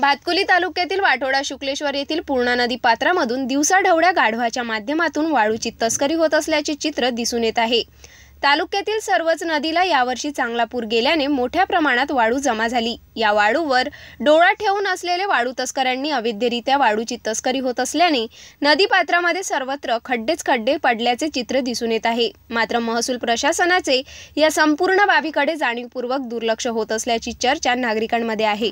भातकुली तालुक्यातील वाठोडा शुक्लेश्वर येथील पूर्णा नदी पात्रामधून दिवसाढवळ्या गाढवाच्या माध्यमातून वाळूची तस्करी होत असल्याचे चित्र दिसून येत आहे तालुक्यातील सर्वच नदीला यावर्षी चांगला पूर गेल्याने मोठ्या प्रमाणात वाळू जमा झाली या वाळूवर डोळा ठेवून असलेले वाळू तस्करांनी अवैधरित्या वाळूची तस्करी होत असल्याने नदीपात्रामध्ये सर्वत्र खड्डेच खड्डे पडल्याचे चित्र दिसून येत आहे मात्र महसूल प्रशासनाचे या संपूर्ण बाबीकडे जाणीवपूर्वक दुर्लक्ष होत असल्याची चर्चा नागरिकांमध्ये आहे